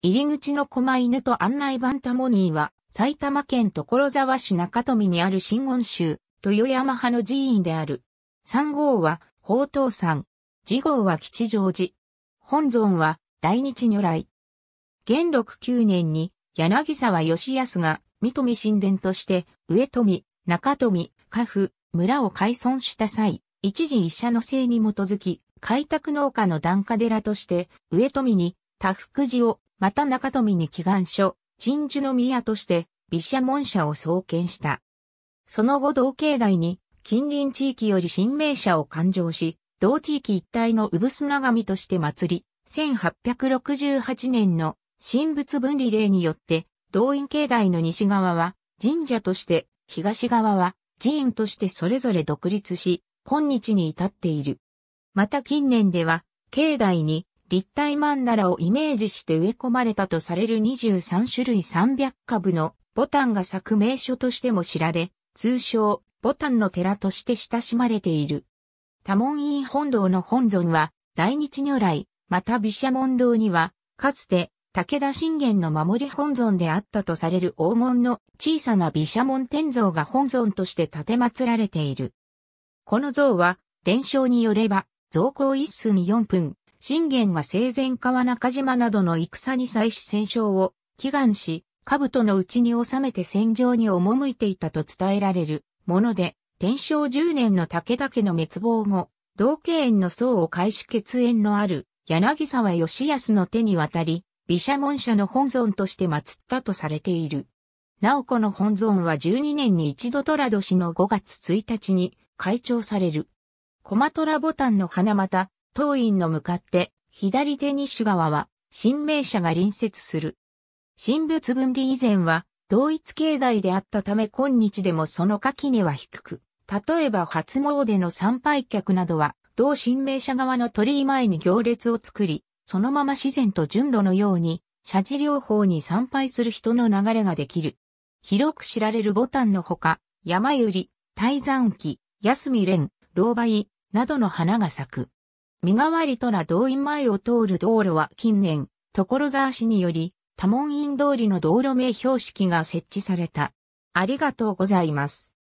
入り口の狛犬と案内板タモニーは、埼玉県所沢市中富にある新温州、豊山派の寺院である。三号は、宝刀山。次号は吉祥寺。本尊は、大日如来。元禄九年に、柳沢義康が、三富神殿として、上富、中富、家父、村を開村した際、一時医者の姓に基づき、開拓農家の檀家寺として、上富に、多福寺を、また中富に祈願書、鎮守の宮として、毘沙門社を創建した。その後同境内に、近隣地域より新名社を勘定し、同地域一帯の産砂神として祭り、1868年の神仏分離令によって、同院境内の西側は神社として、東側は寺院としてそれぞれ独立し、今日に至っている。また近年では、境内に立体ンダラをイメージして植え込まれたとされる23種類300株のボタンが咲く名所としても知られ、通称、ボタンの寺として親しまれている。多門院本堂の本尊は、大日如来、また毘沙門堂には、かつて、武田信玄の守り本尊であったとされる黄金の小さな毘沙門天像が本尊として建て祀られている。この像は、伝承によれば、造行一寸4分、信玄は生前川中島などの戦に際し戦勝を祈願し、兜のうちに収めて戦場に赴いていたと伝えられるもので、天正10年の武田家の滅亡後、同慶園の僧を開始血縁のある柳沢義康の手に渡り、毘沙門社の本尊として祀ったとされている。なおこの本尊は12年に一度虎年の5月1日に開帳される。コマトラボタンの花また、当院の向かって、左手西側は、新名社が隣接する。神仏分離以前は、同一境内であったため今日でもその垣根は低く、例えば初詣の参拝客などは、同新名社側の鳥居前に行列を作り、そのまま自然と順路のように、社寺両方に参拝する人の流れができる。広く知られる牡丹のほか、山百合、大山木、ヤスミレン、ロウバイなどの花が咲く。身代わりとら動員前を通る道路は近年、所沢市により、多門院通りの道路名標識が設置された。ありがとうございます。